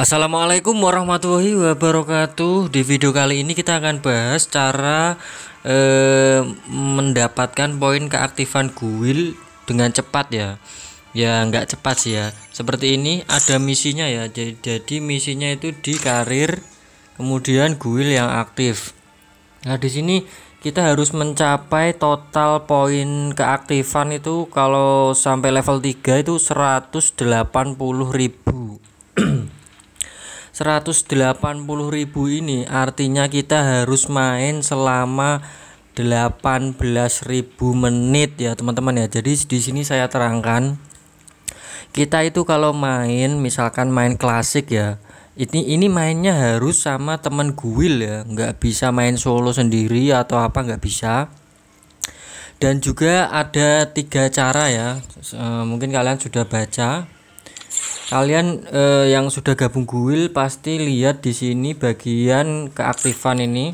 Assalamualaikum warahmatullahi wabarakatuh. Di video kali ini kita akan bahas cara eh, mendapatkan poin keaktifan guild dengan cepat ya. Ya nggak cepat sih ya. Seperti ini ada misinya ya. Jadi, jadi misinya itu di karir, kemudian guild yang aktif. Nah di sini kita harus mencapai total poin keaktifan itu kalau sampai level 3 itu 180.000 180.000 ini artinya kita harus main selama 18.000 menit ya teman-teman ya. Jadi di sini saya terangkan kita itu kalau main misalkan main klasik ya ini ini mainnya harus sama teman guil ya nggak bisa main solo sendiri atau apa nggak bisa dan juga ada tiga cara ya eh, mungkin kalian sudah baca Kalian eh, yang sudah gabung guild pasti lihat di sini bagian keaktifan ini.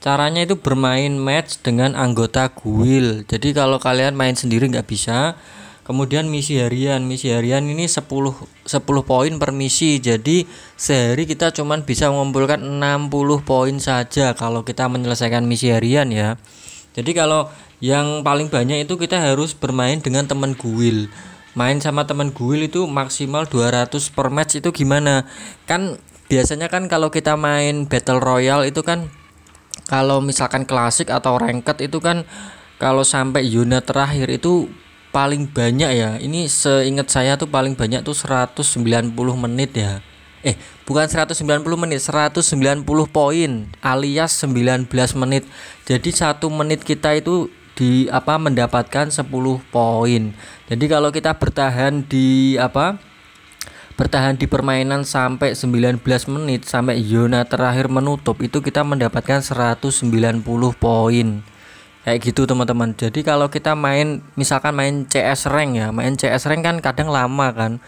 Caranya itu bermain match dengan anggota guild. Jadi kalau kalian main sendiri nggak bisa. Kemudian misi harian. Misi harian ini 10 10 poin per misi. Jadi sehari kita cuman bisa mengumpulkan 60 poin saja kalau kita menyelesaikan misi harian ya. Jadi kalau yang paling banyak itu kita harus bermain dengan teman guild main sama temen guil itu maksimal 200 per match itu gimana kan biasanya kan kalau kita main battle royale itu kan kalau misalkan klasik atau ranked itu kan kalau sampai unit terakhir itu paling banyak ya ini seingat saya tuh paling banyak tuh 190 menit ya eh bukan 190 menit 190 poin alias 19 menit jadi satu menit kita itu di apa mendapatkan 10 poin. Jadi kalau kita bertahan di apa bertahan di permainan sampai 19 menit sampai Yona terakhir menutup itu kita mendapatkan 190 poin kayak gitu teman-teman jadi kalau kita main misalkan main CS rank ya main CS rank kan kadang lama kan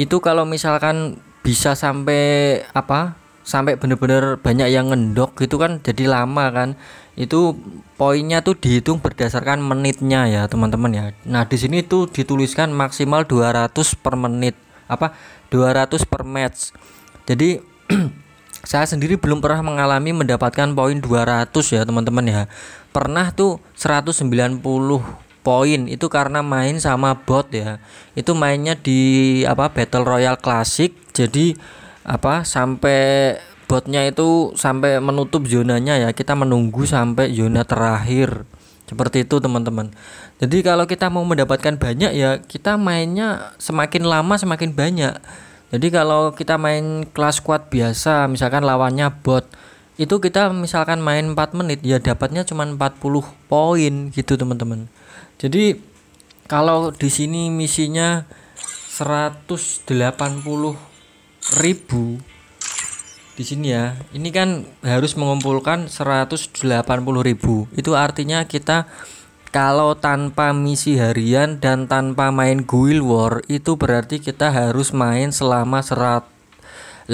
itu kalau misalkan bisa sampai apa sampai benar-benar banyak yang ngendok gitu kan jadi lama kan itu poinnya tuh dihitung berdasarkan menitnya ya teman-teman ya nah di sini tuh dituliskan maksimal 200 per menit apa 200 per match jadi saya sendiri belum pernah mengalami mendapatkan poin 200 ya teman-teman ya pernah tuh 190 poin itu karena main sama bot ya itu mainnya di apa Battle Royale Classic jadi apa sampai botnya itu sampai menutup zonanya ya kita menunggu sampai zona terakhir seperti itu teman-teman jadi kalau kita mau mendapatkan banyak ya kita mainnya semakin lama semakin banyak jadi kalau kita main kelas kuat biasa misalkan lawannya bot itu kita misalkan main 4 menit ya dapatnya cuma 40 poin gitu teman-teman jadi kalau di sini misinya 180 ribu di sini ya. Ini kan harus mengumpulkan 180.000. Itu artinya kita kalau tanpa misi harian dan tanpa main guild war itu berarti kita harus main selama 18.000.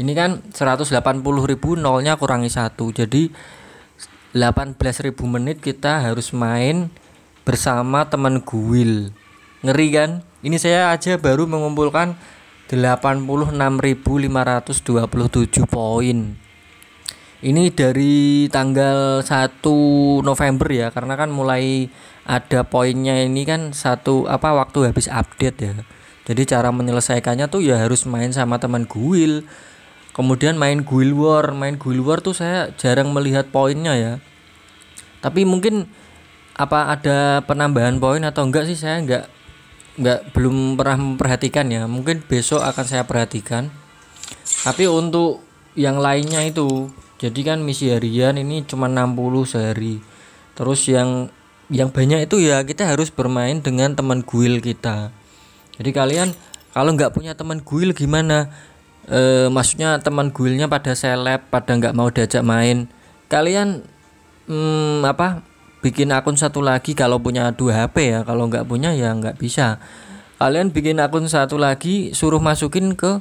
Ini kan 180.000 nolnya kurangi satu Jadi 18.000 menit kita harus main bersama teman guild. Ngeri kan? Ini saya aja baru mengumpulkan 86.527 poin. Ini dari tanggal 1 November ya, karena kan mulai ada poinnya ini kan satu apa waktu habis update ya. Jadi cara menyelesaikannya tuh ya harus main sama teman guil Kemudian main guil war, main guil war tuh saya jarang melihat poinnya ya. Tapi mungkin apa ada penambahan poin atau enggak sih saya enggak nggak belum pernah memperhatikan ya mungkin besok akan saya perhatikan tapi untuk yang lainnya itu jadi kan misi harian ini cuma 60 sehari terus yang yang banyak itu ya kita harus bermain dengan teman guild kita jadi kalian kalau nggak punya teman guild gimana e, maksudnya teman guildnya pada seleb pada nggak mau diajak main kalian hmm, apa bikin akun satu lagi kalau punya dua HP ya kalau nggak punya ya nggak bisa kalian bikin akun satu lagi suruh masukin ke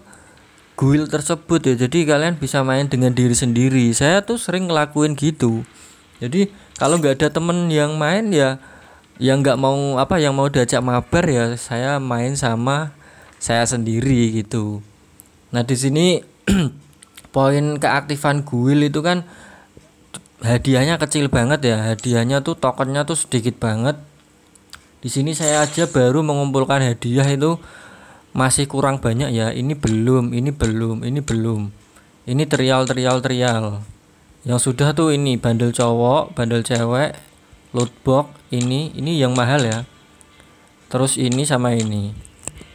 guild tersebut ya jadi kalian bisa main dengan diri sendiri saya tuh sering ngelakuin gitu jadi kalau nggak ada temen yang main ya yang nggak mau apa yang mau diajak mabar ya saya main sama saya sendiri gitu nah di sini poin keaktifan guild itu kan hadiahnya kecil banget ya hadiahnya tuh tokennya tuh sedikit banget di sini saya aja baru mengumpulkan hadiah itu masih kurang banyak ya ini belum ini belum ini belum ini trial trial trial yang sudah tuh ini bandel cowok bandel cewek loot box ini ini yang mahal ya terus ini sama ini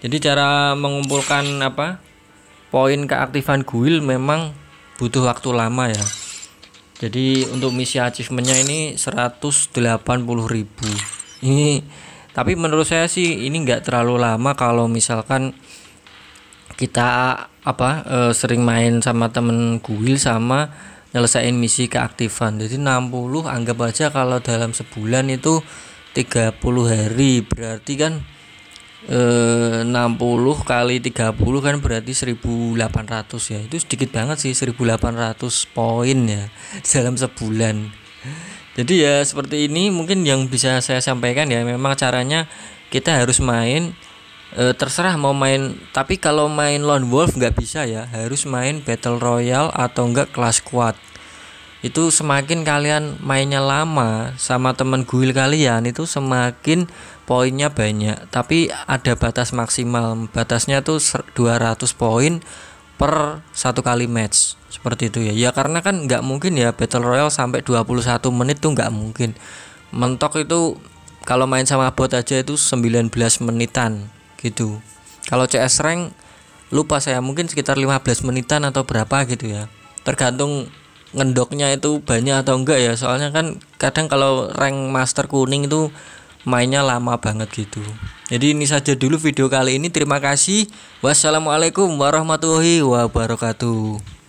jadi cara mengumpulkan apa poin keaktifan guild memang butuh waktu lama ya jadi untuk misi achievementnya ini 180.000 ini tapi menurut saya sih ini nggak terlalu lama kalau misalkan kita apa e, sering main sama temen guild sama nyelesain misi keaktifan jadi 60 anggap aja kalau dalam sebulan itu 30 hari berarti kan 60 eh, kali 30 kan berarti 1800 ya itu sedikit banget sih 1800 poin ya dalam sebulan jadi ya seperti ini mungkin yang bisa saya sampaikan ya memang caranya kita harus main eh, terserah mau main tapi kalau main lone wolf nggak bisa ya harus main battle royale atau enggak kelas kuat itu semakin kalian mainnya lama sama temen guil kalian itu semakin poinnya banyak tapi ada batas maksimal batasnya tuh 200 poin per satu kali match seperti itu ya ya karena kan nggak mungkin ya battle royale sampai 21 menit tuh nggak mungkin mentok itu kalau main sama bot aja itu 19 menitan gitu kalau CS rank lupa saya mungkin sekitar 15 menitan atau berapa gitu ya tergantung ngendoknya itu banyak atau enggak ya soalnya kan kadang kalau rank master kuning itu mainnya lama banget gitu jadi ini saja dulu video kali ini terima kasih wassalamualaikum warahmatullahi wabarakatuh